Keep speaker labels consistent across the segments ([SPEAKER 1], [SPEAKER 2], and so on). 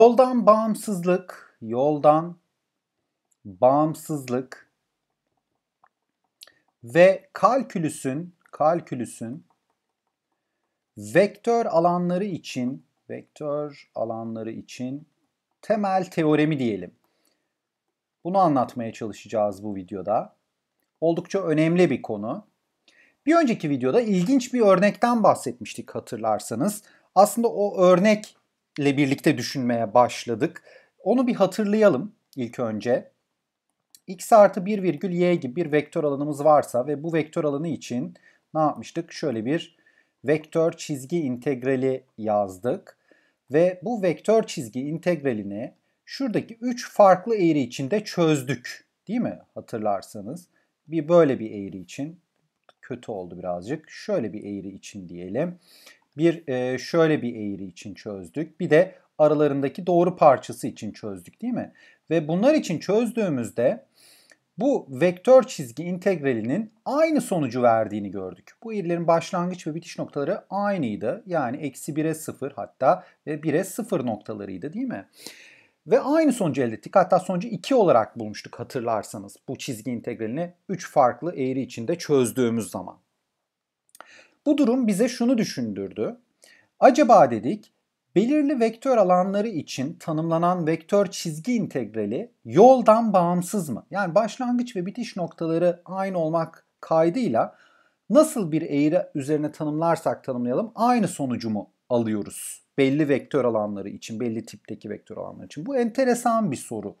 [SPEAKER 1] Yoldan bağımsızlık, yoldan bağımsızlık ve kalkülüsün kalkülüsün vektör alanları için vektör alanları için temel teoremi diyelim. Bunu anlatmaya çalışacağız bu videoda. Oldukça önemli bir konu. Bir önceki videoda ilginç bir örnekten bahsetmiştik hatırlarsanız. Aslında o örnek ile birlikte düşünmeye başladık. Onu bir hatırlayalım ilk önce. x artı 1 virgül y gibi bir vektör alanımız varsa ve bu vektör alanı için ne yapmıştık? Şöyle bir vektör çizgi integrali yazdık. Ve bu vektör çizgi integralini şuradaki 3 farklı eğri içinde çözdük. Değil mi? Hatırlarsanız. Bir böyle bir eğri için kötü oldu birazcık. Şöyle bir eğri için diyelim bir e, şöyle bir eğri için çözdük. Bir de aralarındaki doğru parçası için çözdük değil mi? Ve bunlar için çözdüğümüzde bu vektör çizgi integralinin aynı sonucu verdiğini gördük. Bu eğrilerin başlangıç ve bitiş noktaları aynıydı. Yani eksi 1'e 0 hatta ve 1'e 0 noktalarıydı değil mi? Ve aynı sonucu elde ettik. Hatta sonucu 2 olarak bulmuştuk hatırlarsanız. Bu çizgi integralini 3 farklı eğri içinde çözdüğümüz zaman. Bu durum bize şunu düşündürdü. Acaba dedik belirli vektör alanları için tanımlanan vektör çizgi integrali yoldan bağımsız mı? Yani başlangıç ve bitiş noktaları aynı olmak kaydıyla nasıl bir eğri üzerine tanımlarsak tanımlayalım aynı sonucu mu alıyoruz? Belli vektör alanları için, belli tipteki vektör alanları için. Bu enteresan bir soru.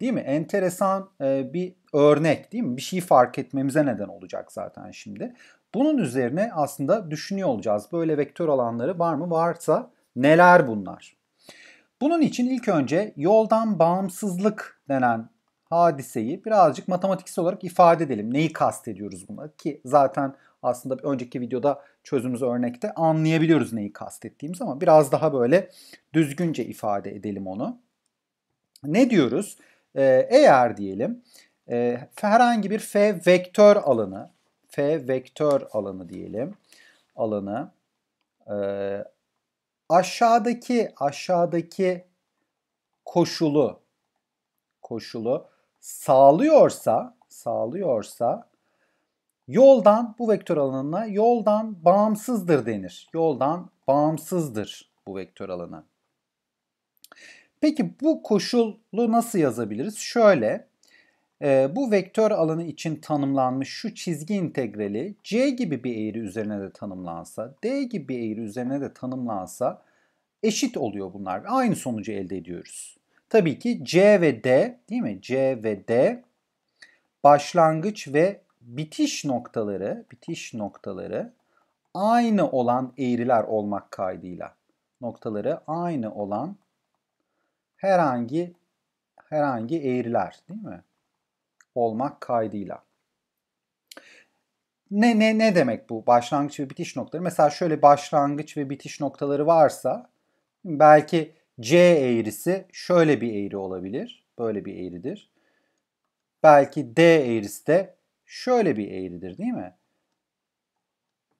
[SPEAKER 1] Değil mi? Enteresan bir örnek değil mi? Bir şeyi fark etmemize neden olacak zaten şimdi. Bunun üzerine aslında düşünüyor olacağız. Böyle vektör alanları var mı? Varsa neler bunlar? Bunun için ilk önce yoldan bağımsızlık denen hadiseyi birazcık matematiksel olarak ifade edelim. Neyi kastediyoruz buna? Ki zaten aslında bir önceki videoda çözümümüz örnekte anlayabiliyoruz neyi kastettiğimiz ama biraz daha böyle düzgünce ifade edelim onu. Ne diyoruz? Ee, eğer diyelim e, herhangi bir f vektör alanı F vektör alanı diyelim. Alanı. E, aşağıdaki aşağıdaki koşulu koşulu sağlıyorsa sağlıyorsa yoldan bu vektör alanına yoldan bağımsızdır denir. Yoldan bağımsızdır bu vektör alanı. Peki bu koşulu nasıl yazabiliriz? Şöyle ee, bu vektör alanı için tanımlanmış şu çizgi integrali C gibi bir eğri üzerine de tanımlansa, D gibi bir eğri üzerine de tanımlansa eşit oluyor bunlar. Aynı sonucu elde ediyoruz. Tabii ki C ve D değil mi? C ve D başlangıç ve bitiş noktaları, bitiş noktaları aynı olan eğriler olmak kaydıyla noktaları aynı olan herhangi herhangi eğriler değil mi? olmak kaydıyla. Ne, ne, ne demek bu başlangıç ve bitiş noktaları? Mesela şöyle başlangıç ve bitiş noktaları varsa belki C eğrisi şöyle bir eğri olabilir. Böyle bir eğridir. Belki D eğrisi de şöyle bir eğridir değil mi?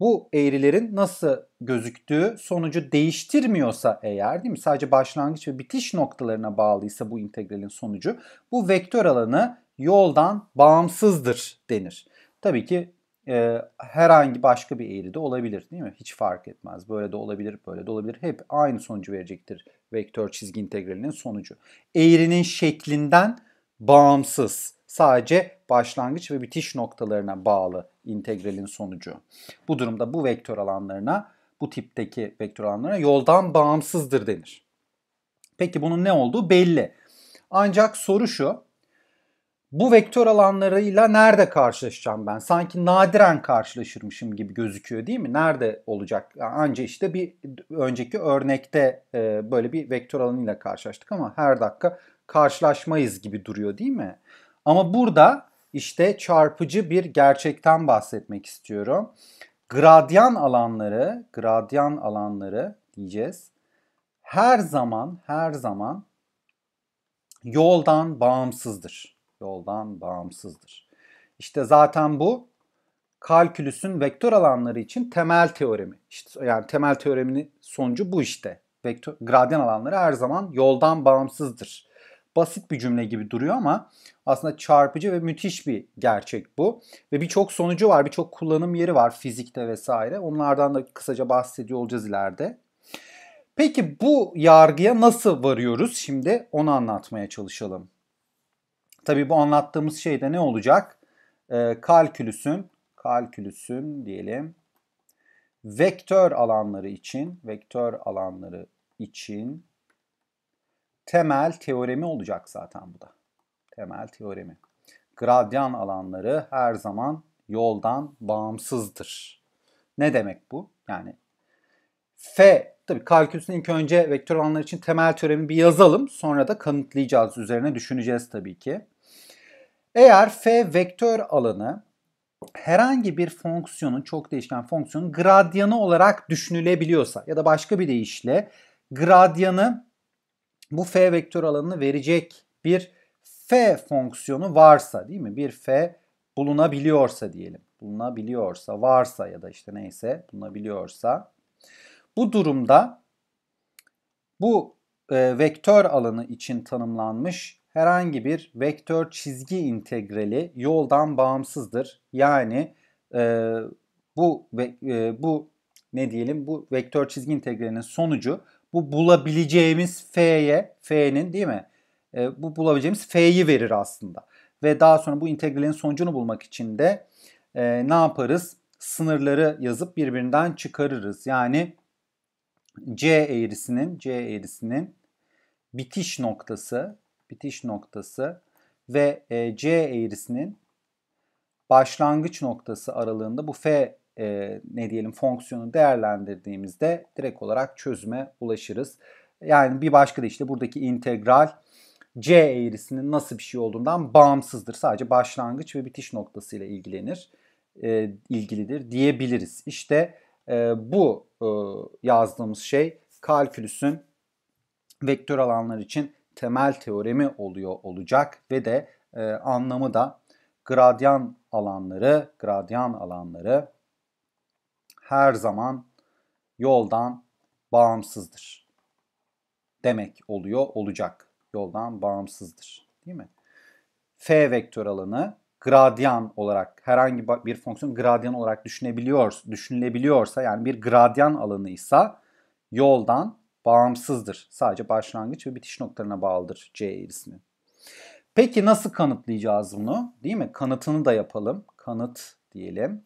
[SPEAKER 1] Bu eğrilerin nasıl gözüktüğü sonucu değiştirmiyorsa eğer değil mi? Sadece başlangıç ve bitiş noktalarına bağlıysa bu integralin sonucu bu vektör alanı yoldan bağımsızdır denir. Tabii ki e, herhangi başka bir eğri de olabilir değil mi? Hiç fark etmez. Böyle de olabilir, böyle de olabilir. Hep aynı sonucu verecektir vektör çizgi integralinin sonucu. Eğrinin şeklinden bağımsız. Sadece başlangıç ve bitiş noktalarına bağlı integralin sonucu. Bu durumda bu vektör alanlarına, bu tipteki vektör alanlarına yoldan bağımsızdır denir. Peki bunun ne olduğu belli. Ancak soru şu bu vektör alanlarıyla nerede karşılaşacağım ben? Sanki nadiren karşılaşırmışım gibi gözüküyor değil mi? Nerede olacak? Anca işte bir önceki örnekte e, böyle bir vektör alanıyla karşılaştık ama her dakika karşılaşmayız gibi duruyor değil mi? Ama burada işte çarpıcı bir gerçekten bahsetmek istiyorum. Gradyan alanları, gradyan alanları diyeceğiz. Her zaman, her zaman yoldan bağımsızdır yoldan bağımsızdır. İşte zaten bu kalkülüsün vektör alanları için temel teoremi. İşte yani temel teoreminin sonucu bu işte. Vektör, gradyan alanları her zaman yoldan bağımsızdır. Basit bir cümle gibi duruyor ama aslında çarpıcı ve müthiş bir gerçek bu. Ve birçok sonucu var, birçok kullanım yeri var fizikte vesaire. Onlardan da kısaca bahsediyor olacağız ileride. Peki bu yargıya nasıl varıyoruz? Şimdi onu anlatmaya çalışalım. Tabii bu anlattığımız şey de ne olacak? E, kalkülüsün, kalkülüsün diyelim. Vektör alanları için, vektör alanları için temel teoremi olacak zaten bu da. Temel teoremi. Gradyan alanları her zaman yoldan bağımsızdır. Ne demek bu? Yani F tabii kalkülüsün ilk önce vektör alanları için temel teoremi bir yazalım. Sonra da kanıtlayacağız. Üzerine düşüneceğiz tabii ki. Eğer f vektör alanı herhangi bir fonksiyonun, çok değişken fonksiyonun gradyanı olarak düşünülebiliyorsa ya da başka bir deyişle gradyanı bu f vektör alanını verecek bir f fonksiyonu varsa değil mi? Bir f bulunabiliyorsa diyelim. Bulunabiliyorsa, varsa ya da işte neyse bulunabiliyorsa bu durumda bu e, vektör alanı için tanımlanmış herhangi bir vektör çizgi integrali yoldan bağımsızdır. Yani e, bu e, bu ne diyelim bu vektör çizgi integralinin sonucu bu bulabileceğimiz f'ye f'nin değil mi? E, bu bulabileceğimiz f'yi verir aslında. Ve daha sonra bu integralin sonucunu bulmak için de e, ne yaparız? Sınırları yazıp birbirinden çıkarırız. Yani c eğrisinin c eğrisinin bitiş noktası bitiş noktası ve e, C eğrisinin başlangıç noktası aralığında bu F e, ne diyelim fonksiyonu değerlendirdiğimizde direkt olarak çözüme ulaşırız. Yani bir başka da işte buradaki integral C eğrisinin nasıl bir şey olduğundan bağımsızdır. Sadece başlangıç ve bitiş noktası ile ilgilenir, e, ilgilidir diyebiliriz. İşte e, bu e, yazdığımız şey kalkülüsün vektör alanlar için temel teoremi oluyor olacak ve de e, anlamı da gradyan alanları, gradyan alanları her zaman yoldan bağımsızdır demek oluyor olacak. Yoldan bağımsızdır, değil mi? F vektör alanı gradyan olarak herhangi bir fonksiyon gradyan olarak düşünebiliyor, düşünülebiliyorsa yani bir gradyan alanıysa yoldan bağımsızdır. Sadece başlangıç ve bitiş noktalarına bağlıdır C eğrisini. Peki nasıl kanıtlayacağız bunu? Değil mi? Kanıtını da yapalım. Kanıt diyelim.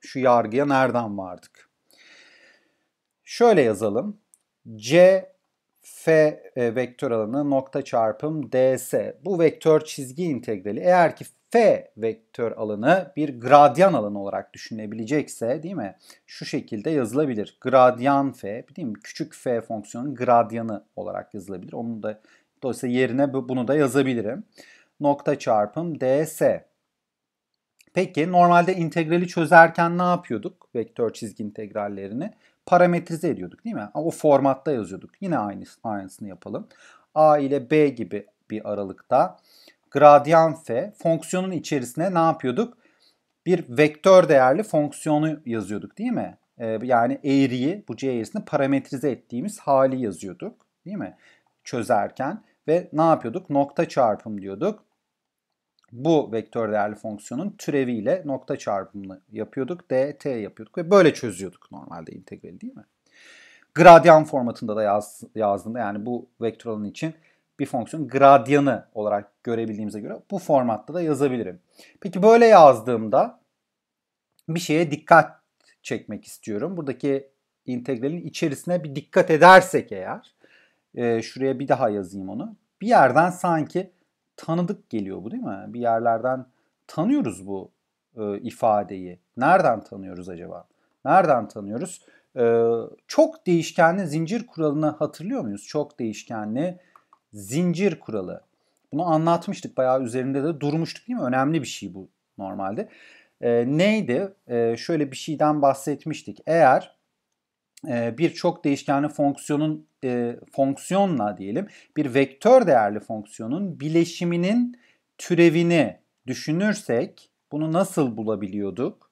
[SPEAKER 1] Şu yargıya nereden vardık? Şöyle yazalım. C f e, vektör alanı nokta çarpım ds. Bu vektör çizgi integrali eğer ki F vektör alanı bir gradyan alanı olarak düşünebilecekse değil mi? Şu şekilde yazılabilir. Gradyan F değil mi? Küçük F fonksiyonun gradyanı olarak yazılabilir. Onun da dolayısıyla yerine bunu da yazabilirim. Nokta çarpım ds. Peki normalde integrali çözerken ne yapıyorduk? Vektör çizgi integrallerini parametrize ediyorduk değil mi? O formatta yazıyorduk. Yine aynısını, aynısını yapalım. A ile B gibi bir aralıkta gradyan f fonksiyonun içerisine ne yapıyorduk? Bir vektör değerli fonksiyonu yazıyorduk değil mi? Ee, yani eğriyi bu c eğrisini parametrize ettiğimiz hali yazıyorduk değil mi? Çözerken ve ne yapıyorduk? Nokta çarpım diyorduk. Bu vektör değerli fonksiyonun türeviyle nokta çarpımını yapıyorduk. dt yapıyorduk ve böyle çözüyorduk normalde integrali değil mi? Gradyan formatında da yaz, yazdığında yani bu vektör alanı için bir fonksiyon gradyanı olarak görebildiğimize göre bu formatta da yazabilirim. Peki böyle yazdığımda bir şeye dikkat çekmek istiyorum. Buradaki integralin içerisine bir dikkat edersek eğer e, şuraya bir daha yazayım onu. Bir yerden sanki tanıdık geliyor bu değil mi? Bir yerlerden tanıyoruz bu e, ifadeyi. Nereden tanıyoruz acaba? Nereden tanıyoruz? E, çok değişkenli zincir kuralını hatırlıyor muyuz? Çok değişkenli zincir kuralı. Bunu anlatmıştık bayağı üzerinde de durmuştuk değil mi? Önemli bir şey bu normalde. E, neydi? E, şöyle bir şeyden bahsetmiştik. Eğer e, bir çok değişkenli fonksiyonun e, fonksiyonla diyelim bir vektör değerli fonksiyonun bileşiminin türevini düşünürsek bunu nasıl bulabiliyorduk?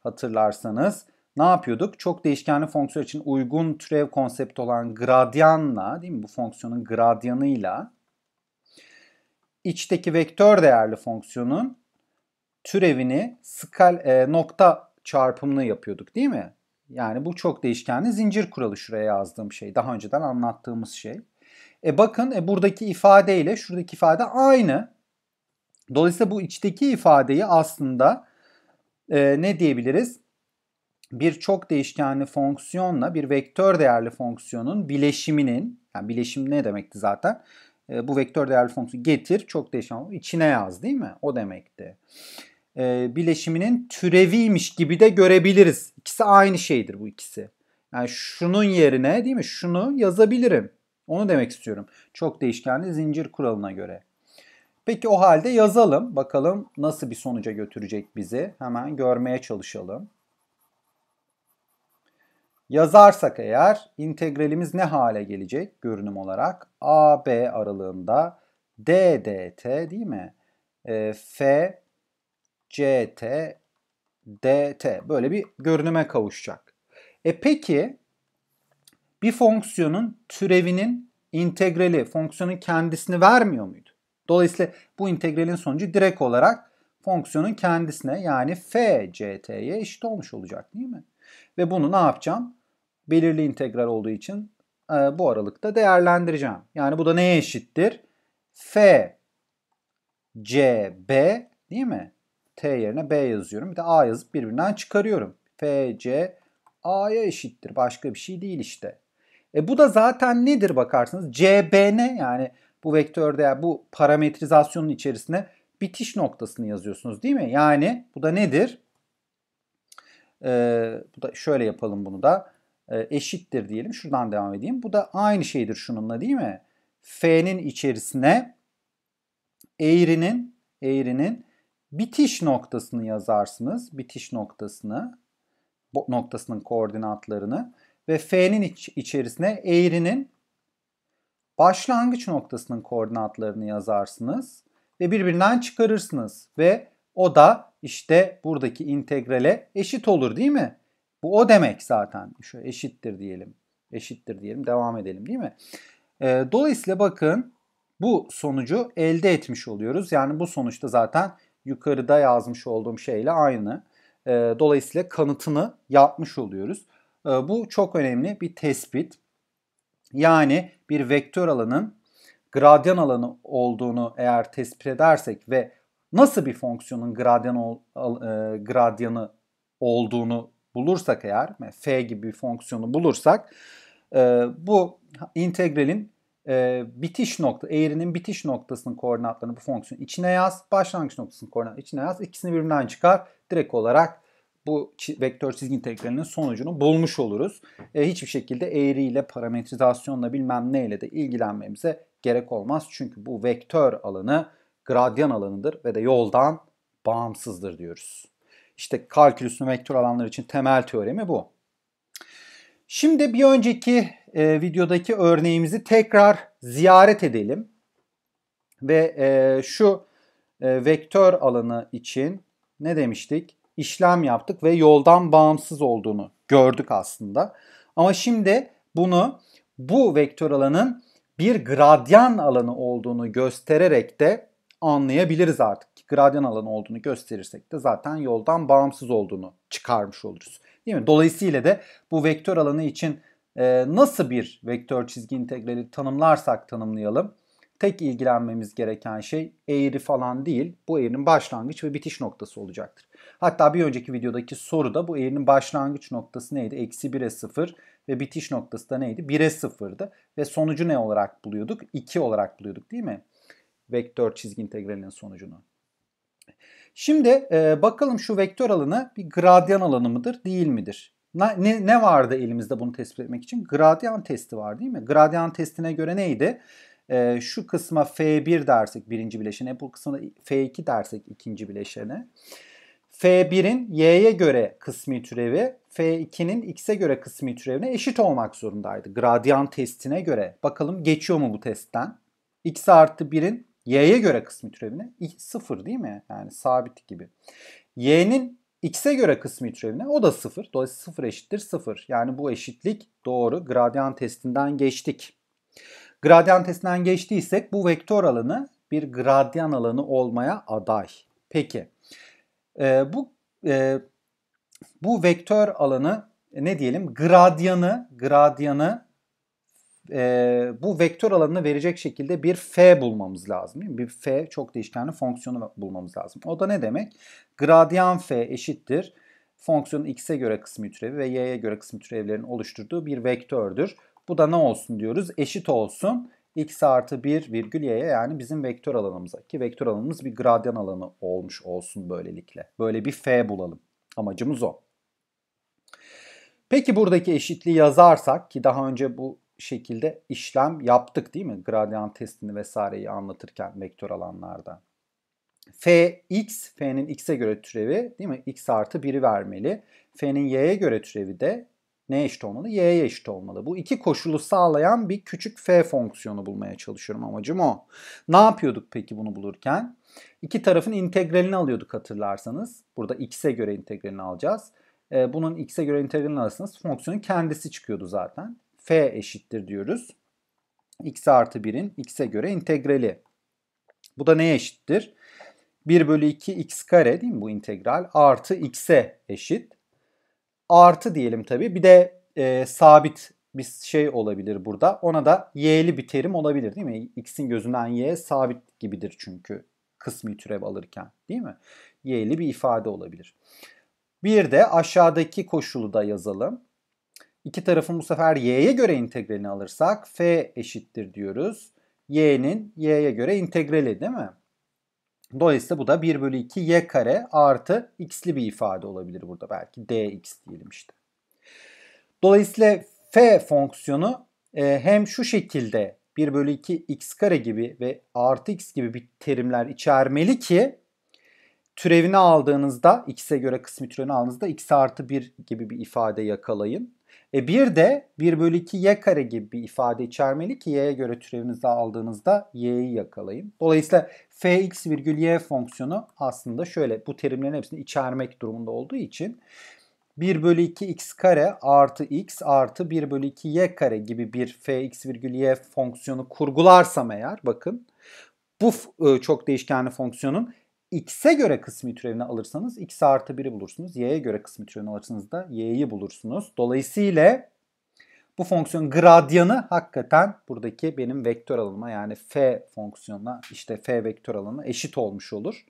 [SPEAKER 1] Hatırlarsanız ne yapıyorduk? Çok değişkenli fonksiyon için uygun türev konsepti olan gradyanla değil mi? Bu fonksiyonun gradyanıyla içteki vektör değerli fonksiyonun türevini skal, e, nokta çarpımını yapıyorduk değil mi? Yani bu çok değişkenli zincir kuralı şuraya yazdığım şey. Daha önceden anlattığımız şey. E bakın e buradaki ifade ile şuradaki ifade aynı. Dolayısıyla bu içteki ifadeyi aslında e, ne diyebiliriz? bir çok değişkenli fonksiyonla bir vektör değerli fonksiyonun bileşiminin yani bileşim ne demekti zaten? E, bu vektör değerli fonksiyonu getir çok değişken içine yaz değil mi? O demekti. E, bileşiminin türeviymiş gibi de görebiliriz. İkisi aynı şeydir bu ikisi. Yani şunun yerine değil mi? Şunu yazabilirim. Onu demek istiyorum. Çok değişkenli zincir kuralına göre. Peki o halde yazalım. Bakalım nasıl bir sonuca götürecek bizi. Hemen görmeye çalışalım yazarsak eğer integralimiz ne hale gelecek görünüm olarak? AB aralığında DDT değil mi? E, F, CT, DT böyle bir görünüme kavuşacak. E peki bir fonksiyonun türevinin integrali fonksiyonun kendisini vermiyor muydu? Dolayısıyla bu integralin sonucu direkt olarak fonksiyonun kendisine yani f ct'ye eşit olmuş olacak değil mi? Ve bunu ne yapacağım? belirli integral olduğu için e, bu aralıkta değerlendireceğim. Yani bu da neye eşittir? F C B değil mi? T yerine B yazıyorum. Bir de A yazıp birbirinden çıkarıyorum. F C A'ya eşittir. Başka bir şey değil işte. E bu da zaten nedir bakarsınız? CBN Yani bu vektörde yani bu parametrizasyonun içerisine bitiş noktasını yazıyorsunuz değil mi? Yani bu da nedir? Ee, bu da şöyle yapalım bunu da. E, eşittir diyelim. Şuradan devam edeyim. Bu da aynı şeydir şununla değil mi? F'nin içerisine eğrinin eğrinin bitiş noktasını yazarsınız. Bitiş noktasını noktasının koordinatlarını ve F'nin iç, içerisine eğrinin başlangıç noktasının koordinatlarını yazarsınız ve birbirinden çıkarırsınız ve o da işte buradaki integrale eşit olur değil mi? Bu o demek zaten. Şu eşittir diyelim. Eşittir diyelim. Devam edelim değil mi? E, dolayısıyla bakın bu sonucu elde etmiş oluyoruz. Yani bu sonuçta zaten yukarıda yazmış olduğum şeyle aynı. E, dolayısıyla kanıtını yapmış oluyoruz. E, bu çok önemli bir tespit. Yani bir vektör alanın gradyan alanı olduğunu eğer tespit edersek ve nasıl bir fonksiyonun gradyan ol, e, gradyanı olduğunu bulursak eğer f gibi bir fonksiyonu bulursak e, bu integralin e, bitiş nokta eğrinin bitiş noktasının koordinatlarını bu fonksiyon içine yaz. Başlangıç noktasının koordinat içine yaz. ikisini birbirinden çıkar. Direkt olarak bu vektör çizgi integralinin sonucunu bulmuş oluruz. E, hiçbir şekilde eğriyle, parametrizasyonla bilmem neyle de ilgilenmemize gerek olmaz. Çünkü bu vektör alanı gradyan alanıdır ve de yoldan bağımsızdır diyoruz. İşte kalkülüsün vektör alanları için temel teoremi bu. Şimdi bir önceki e, videodaki örneğimizi tekrar ziyaret edelim. Ve e, şu e, vektör alanı için ne demiştik? İşlem yaptık ve yoldan bağımsız olduğunu gördük aslında. Ama şimdi bunu bu vektör alanın bir gradyan alanı olduğunu göstererek de anlayabiliriz artık ki gradyan alanı olduğunu gösterirsek de zaten yoldan bağımsız olduğunu çıkarmış oluruz. Değil mi? Dolayısıyla de bu vektör alanı için e, nasıl bir vektör çizgi integrali tanımlarsak tanımlayalım. Tek ilgilenmemiz gereken şey eğri falan değil. Bu eğrinin başlangıç ve bitiş noktası olacaktır. Hatta bir önceki videodaki soruda bu eğrinin başlangıç noktası neydi? Eksi 1'e 0 ve bitiş noktası da neydi? 1'e 0'dı. Ve sonucu ne olarak buluyorduk? 2 olarak buluyorduk değil mi? Vektör çizgi integralinin sonucunu. Şimdi e, bakalım şu vektör alanı bir gradyan alanı mıdır değil midir? Ne, ne vardı elimizde bunu tespit etmek için? Gradyan testi var değil mi? Gradyan testine göre neydi? E, şu kısma F1 dersek birinci bileşene, bu kısma F2 dersek ikinci bileşene. F1'in y'ye göre kısmi türevi, F2'nin x'e göre kısmi türevine eşit olmak zorundaydı. Gradyan testine göre. Bakalım geçiyor mu bu testten? x artı 1'in y'ye göre kısmi türevine 0 değil mi? Yani sabit gibi. y'nin x'e göre kısmi türevine o da 0. Dolayısıyla 0 eşittir 0. Yani bu eşitlik doğru. Gradyan testinden geçtik. Gradyan testinden geçtiysek bu vektör alanı bir gradyan alanı olmaya aday. Peki e, bu e, bu vektör alanı ne diyelim gradyanı gradyanı e, bu vektör alanını verecek şekilde bir f bulmamız lazım. Değil mi? Bir f çok değişkenli fonksiyonu bulmamız lazım. O da ne demek? Gradyan f eşittir. Fonksiyonun x'e göre kısmi türevi ve y'ye göre kısmi türevlerin oluşturduğu bir vektördür. Bu da ne olsun diyoruz? Eşit olsun x artı 1 virgül y'ye yani bizim vektör alanımıza ki vektör alanımız bir gradyan alanı olmuş olsun böylelikle. Böyle bir f bulalım. Amacımız o. Peki buradaki eşitliği yazarsak ki daha önce bu şekilde işlem yaptık değil mi? Gradyan testini vesaireyi anlatırken vektör alanlarda. F, x, f'nin x'e göre türevi değil mi? x artı 1'i vermeli. F'nin y'ye göre türevi de ne eşit olmalı? Y'ye eşit olmalı. Bu iki koşulu sağlayan bir küçük f fonksiyonu bulmaya çalışıyorum. Amacım o. Ne yapıyorduk peki bunu bulurken? İki tarafın integralini alıyorduk hatırlarsanız. Burada x'e göre integralini alacağız. Bunun x'e göre integralini alırsanız fonksiyonun kendisi çıkıyordu zaten f eşittir diyoruz. x artı 1'in x'e göre integrali. Bu da neye eşittir? 1 bölü 2 x kare değil mi bu integral? Artı x'e eşit. Artı diyelim tabii. Bir de e, sabit bir şey olabilir burada. Ona da y'li bir terim olabilir değil mi? X'in gözünden y sabit gibidir çünkü kısmi türev alırken değil mi? Y'li bir ifade olabilir. Bir de aşağıdaki koşulu da yazalım. İki tarafın bu sefer y'ye göre integralini alırsak f eşittir diyoruz. y'nin y'ye göre integrali değil mi? Dolayısıyla bu da 1 bölü 2 y kare artı x'li bir ifade olabilir burada. Belki dx diyelim işte. Dolayısıyla f fonksiyonu e, hem şu şekilde 1 bölü 2 x kare gibi ve artı x gibi bir terimler içermeli ki türevini aldığınızda x'e göre kısmi türevini aldığınızda x artı 1 gibi bir ifade yakalayın. E bir de 1 bölü 2 y kare gibi bir ifade içermeli ki y'ye göre türevinizi aldığınızda y'yi yakalayın. Dolayısıyla fx virgül y fonksiyonu aslında şöyle bu terimlerin hepsini içermek durumunda olduğu için 1 bölü 2 x kare artı x artı 1 bölü 2 y kare gibi bir fx virgül y fonksiyonu kurgularsam eğer bakın bu e, çok değişkenli fonksiyonun x'e göre kısmi türevini alırsanız x artı 1'i bulursunuz. y'ye göre kısmi türevini alırsanız da y'yi bulursunuz. Dolayısıyla bu fonksiyonun gradyanı hakikaten buradaki benim vektör alanıma yani f fonksiyonuna işte f vektör alanı eşit olmuş olur.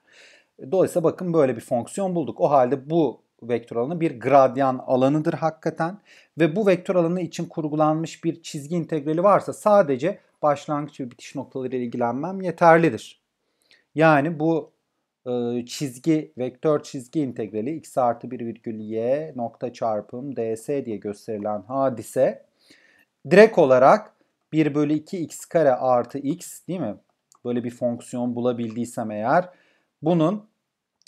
[SPEAKER 1] Dolayısıyla bakın böyle bir fonksiyon bulduk. O halde bu vektör alanı bir gradyan alanıdır hakikaten. Ve bu vektör alanı için kurgulanmış bir çizgi integrali varsa sadece başlangıç ve bitiş noktaları ile ilgilenmem yeterlidir. Yani bu çizgi vektör çizgi integrali x artı 1 virgül y nokta çarpım ds diye gösterilen hadise direkt olarak 1 bölü 2 x kare artı x değil mi? Böyle bir fonksiyon bulabildiysem eğer bunun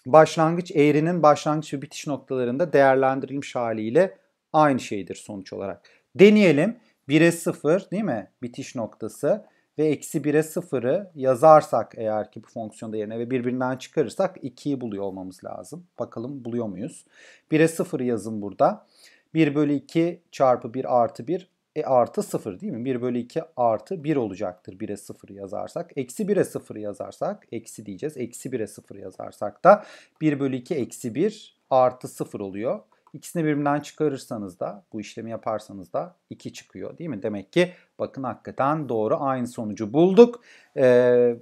[SPEAKER 1] başlangıç eğrinin başlangıç ve bitiş noktalarında değerlendirilmiş haliyle aynı şeydir sonuç olarak. Deneyelim. 1'e 0 değil mi? Bitiş noktası ve eksi 1'e 0'ı yazarsak eğer ki bu fonksiyonda yerine ve birbirinden çıkarırsak 2'yi buluyor olmamız lazım. Bakalım buluyor muyuz? 1'e 0 yazın burada. 1 bölü 2 çarpı 1 artı 1 e artı 0 değil mi? 1 bölü 2 artı 1 olacaktır 1'e 0 yazarsak. Eksi 1'e 0 yazarsak eksi diyeceğiz. Eksi 1'e 0 yazarsak da 1 bölü 2 eksi 1 artı 0 oluyor. İkisini birbirinden çıkarırsanız da bu işlemi yaparsanız da 2 çıkıyor değil mi? Demek ki bakın hakikaten doğru aynı sonucu bulduk. E,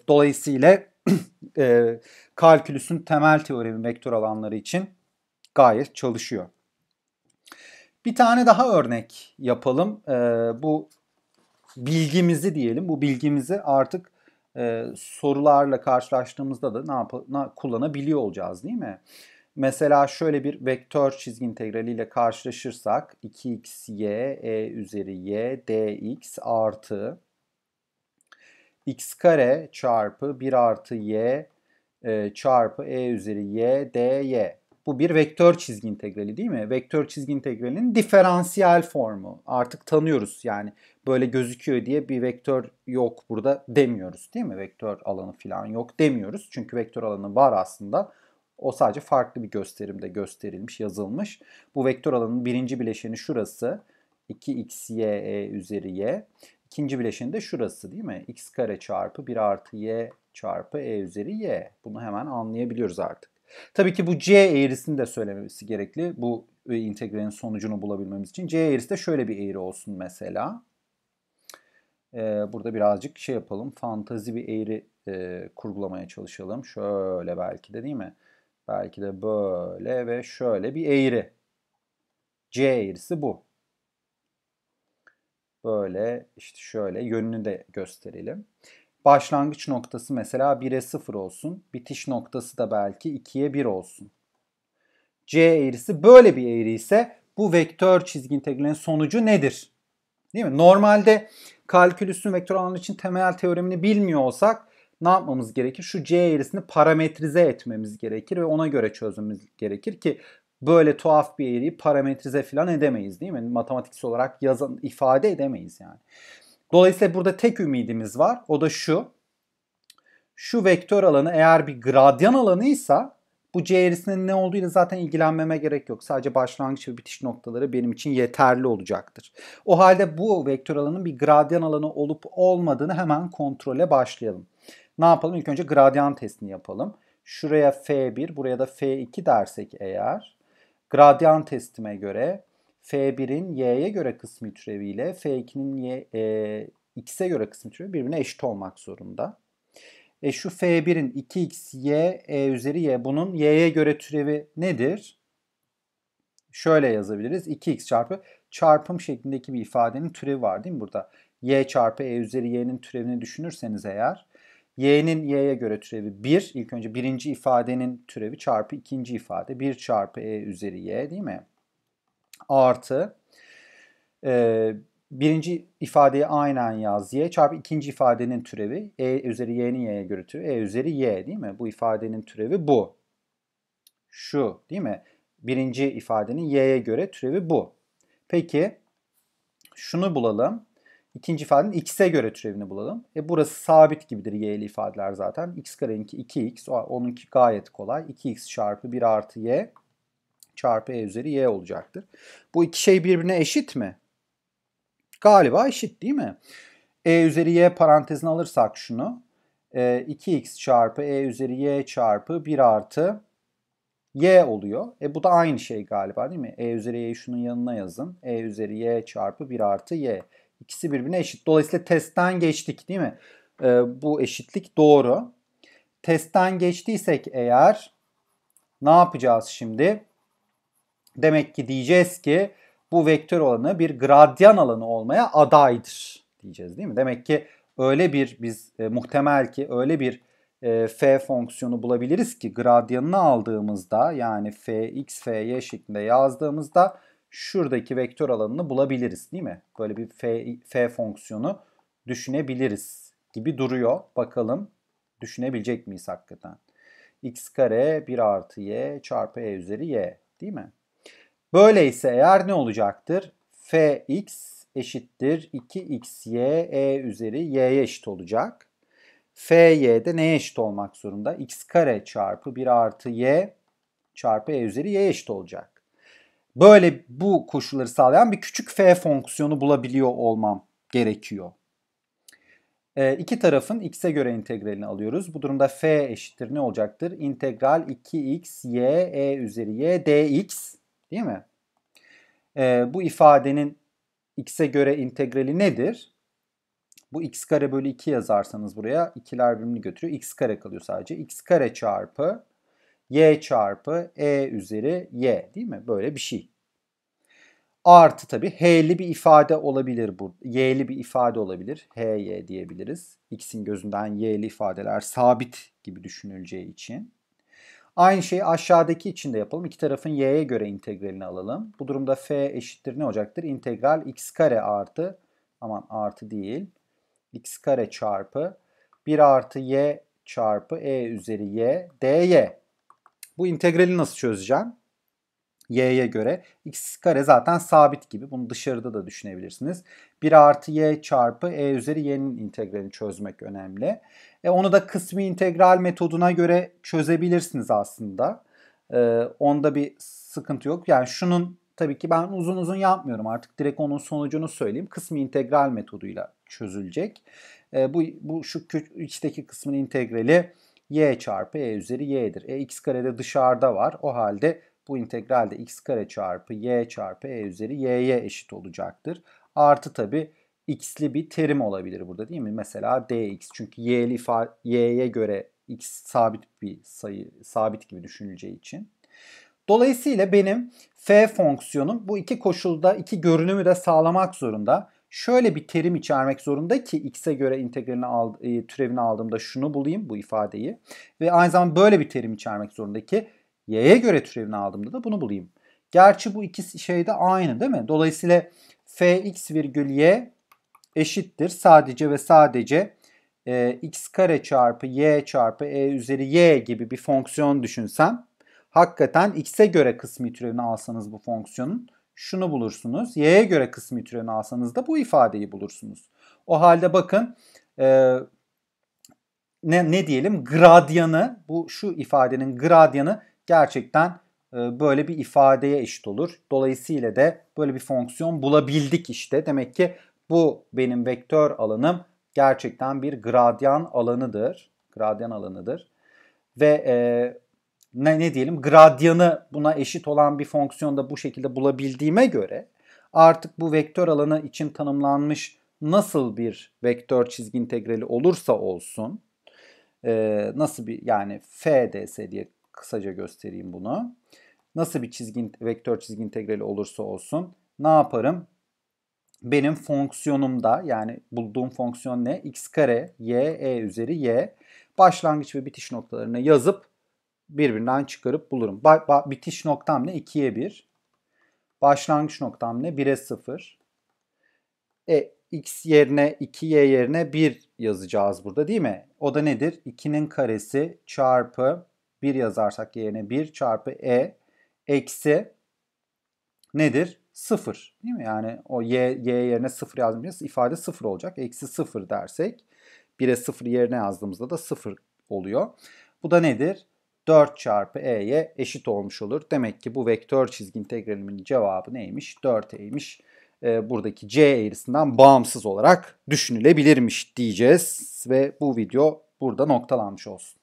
[SPEAKER 1] dolayısıyla e, kalkülüsün temel teoremi vektör alanları için gayet çalışıyor. Bir tane daha örnek yapalım. E, bu bilgimizi diyelim. Bu bilgimizi artık e, sorularla karşılaştığımızda da ne, yap- ne kullanabiliyor olacağız değil mi? Mesela şöyle bir vektör çizgi integraliyle karşılaşırsak 2xy e üzeri y dx artı x kare çarpı 1 artı y e çarpı e üzeri y dy. Bu bir vektör çizgi integrali değil mi? Vektör çizgi integralinin diferansiyel formu. Artık tanıyoruz yani böyle gözüküyor diye bir vektör yok burada demiyoruz değil mi? Vektör alanı falan yok demiyoruz. Çünkü vektör alanı var aslında o sadece farklı bir gösterimde gösterilmiş, yazılmış. Bu vektör alanının birinci bileşeni şurası. 2xy e üzeri y. İkinci bileşeni de şurası değil mi? x kare çarpı 1 artı y çarpı e üzeri y. Bunu hemen anlayabiliyoruz artık. Tabii ki bu c eğrisini de söylemesi gerekli. Bu e, integralin sonucunu bulabilmemiz için. c eğrisi de şöyle bir eğri olsun mesela. Ee, burada birazcık şey yapalım. Fantazi bir eğri e, kurgulamaya çalışalım. Şöyle belki de değil mi? Belki de böyle ve şöyle bir eğri. C eğrisi bu. Böyle işte şöyle yönünü de gösterelim. Başlangıç noktası mesela 1'e 0 olsun. Bitiş noktası da belki 2'ye 1 olsun. C eğrisi böyle bir eğri ise bu vektör çizgi integralinin sonucu nedir? Değil mi? Normalde kalkülüsün vektör alanı için temel teoremini bilmiyor olsak ne yapmamız gerekir? Şu C eğrisini parametrize etmemiz gerekir ve ona göre çözmemiz gerekir ki böyle tuhaf bir eğriyi parametrize falan edemeyiz değil mi? Matematiksel olarak yazan, ifade edemeyiz yani. Dolayısıyla burada tek ümidimiz var. O da şu. Şu vektör alanı eğer bir gradyan alanıysa bu C eğrisinin ne olduğuyla zaten ilgilenmeme gerek yok. Sadece başlangıç ve bitiş noktaları benim için yeterli olacaktır. O halde bu vektör alanın bir gradyan alanı olup olmadığını hemen kontrole başlayalım. Ne yapalım? İlk önce gradyan testini yapalım. Şuraya F1, buraya da F2 dersek eğer gradyan testime göre F1'in y'ye göre kısmi türevi ile F2'nin e, x'e göre kısmi türevi birbirine eşit olmak zorunda. E şu F1'in 2xy e üzeri y bunun y'ye göre türevi nedir? Şöyle yazabiliriz. 2x çarpı çarpım şeklindeki bir ifadenin türevi var değil mi burada? y çarpı e üzeri y'nin türevini düşünürseniz eğer y'nin y'ye göre türevi 1. İlk önce birinci ifadenin türevi çarpı ikinci ifade. 1 çarpı e üzeri y değil mi? Artı e, birinci ifadeyi aynen yaz y çarpı ikinci ifadenin türevi e üzeri y'nin y'ye göre türevi e üzeri y değil mi? Bu ifadenin türevi bu. Şu değil mi? Birinci ifadenin y'ye göre türevi bu. Peki şunu bulalım. İkinci ifadenin x'e göre türevini bulalım. E burası sabit gibidir y'li ifadeler zaten. x kareninki 2x, onunki gayet kolay. 2x çarpı 1 artı y çarpı e üzeri y olacaktır. Bu iki şey birbirine eşit mi? Galiba eşit değil mi? e üzeri y parantezine alırsak şunu. 2x e, çarpı e üzeri y çarpı 1 artı y oluyor. E bu da aynı şey galiba değil mi? e üzeri y'yi şunun yanına yazın. e üzeri y çarpı 1 artı y. İkisi birbirine eşit. Dolayısıyla testten geçtik değil mi? E, bu eşitlik doğru. Testten geçtiysek eğer ne yapacağız şimdi? Demek ki diyeceğiz ki bu vektör alanı bir gradyan alanı olmaya adaydır diyeceğiz değil mi? Demek ki öyle bir biz e, muhtemel ki öyle bir e, f fonksiyonu bulabiliriz ki gradyanını aldığımızda yani f x f y şeklinde yazdığımızda şuradaki vektör alanını bulabiliriz değil mi? Böyle bir f, f fonksiyonu düşünebiliriz gibi duruyor. Bakalım düşünebilecek miyiz hakikaten? x kare 1 artı y çarpı e üzeri y değil mi? Böyleyse eğer ne olacaktır? fx eşittir 2xy e üzeri y'ye eşit olacak. fy de neye eşit olmak zorunda? x kare çarpı 1 artı y çarpı e üzeri y eşit olacak böyle bu koşulları sağlayan bir küçük f fonksiyonu bulabiliyor olmam gerekiyor. E, iki tarafın x'e göre integralini alıyoruz. Bu durumda f eşittir ne olacaktır? İntegral 2x y e üzeri y dx değil mi? E, bu ifadenin x'e göre integrali nedir? Bu x kare bölü 2 yazarsanız buraya ikiler birbirini götürüyor. x kare kalıyor sadece. x kare çarpı y çarpı e üzeri y değil mi? Böyle bir şey. Artı tabi h'li bir ifade olabilir bu. Y'li bir ifade olabilir. H, y diyebiliriz. X'in gözünden y'li ifadeler sabit gibi düşünüleceği için. Aynı şeyi aşağıdaki için de yapalım. İki tarafın y'ye göre integralini alalım. Bu durumda f eşittir ne olacaktır? İntegral x kare artı aman artı değil. x kare çarpı 1 artı y çarpı e üzeri y dy. Bu integrali nasıl çözeceğim? y'ye göre. x kare zaten sabit gibi. Bunu dışarıda da düşünebilirsiniz. 1 artı y çarpı e üzeri y'nin integralini çözmek önemli. E, onu da kısmi integral metoduna göre çözebilirsiniz aslında. E, onda bir sıkıntı yok. Yani şunun tabii ki ben uzun uzun yapmıyorum artık. Direkt onun sonucunu söyleyeyim. Kısmi integral metoduyla çözülecek. E, bu, bu şu içteki kısmın integrali y çarpı e üzeri y'dir. E x kare de dışarıda var. O halde bu integral de x kare çarpı y çarpı e üzeri y'ye eşit olacaktır. Artı tabi x'li bir terim olabilir burada değil mi? Mesela dx çünkü y'li y'ye göre x sabit bir sayı, sabit gibi düşünüleceği için. Dolayısıyla benim f fonksiyonum bu iki koşulda iki görünümü de sağlamak zorunda şöyle bir terim içermek zorunda ki x'e göre integralini al, e, türevini aldığımda şunu bulayım bu ifadeyi. Ve aynı zamanda böyle bir terim içermek zorunda ki y'ye göre türevini aldığımda da bunu bulayım. Gerçi bu iki şey de aynı değil mi? Dolayısıyla fx virgül y eşittir sadece ve sadece e, x kare çarpı y çarpı e üzeri y gibi bir fonksiyon düşünsem hakikaten x'e göre kısmi türevini alsanız bu fonksiyonun şunu bulursunuz. Y'ye göre kısmi türevi alsanız da bu ifadeyi bulursunuz. O halde bakın e, ne, ne diyelim gradyanı bu şu ifadenin gradyanı gerçekten e, böyle bir ifadeye eşit olur. Dolayısıyla de böyle bir fonksiyon bulabildik işte. Demek ki bu benim vektör alanım gerçekten bir gradyan alanıdır. Gradyan alanıdır. Ve e, ne, ne diyelim gradyanı buna eşit olan bir fonksiyonda bu şekilde bulabildiğime göre artık bu vektör alanı için tanımlanmış nasıl bir vektör çizgi integrali olursa olsun e, nasıl bir yani FDS diye kısaca göstereyim bunu. Nasıl bir çizgi vektör çizgi integrali olursa olsun ne yaparım? Benim fonksiyonumda yani bulduğum fonksiyon ne? x kare y e üzeri y başlangıç ve bitiş noktalarını yazıp birbirinden çıkarıp bulurum. Ba- ba- bitiş noktam ne? 2'ye 1. Başlangıç noktam ne? 1'e 0. E, x yerine 2y yerine 1 yazacağız burada değil mi? O da nedir? 2'nin karesi çarpı 1 yazarsak yerine 1 çarpı e eksi nedir? 0 değil mi? Yani o y, y yerine 0 yazmayacağız. İfade 0 olacak. Eksi 0 dersek 1'e 0 yerine yazdığımızda da 0 oluyor. Bu da nedir? 4 çarpı e'ye eşit olmuş olur. Demek ki bu vektör çizgi integralimin cevabı neymiş? 4e'ymiş. E, ee, buradaki c eğrisinden bağımsız olarak düşünülebilirmiş diyeceğiz ve bu video burada noktalanmış olsun.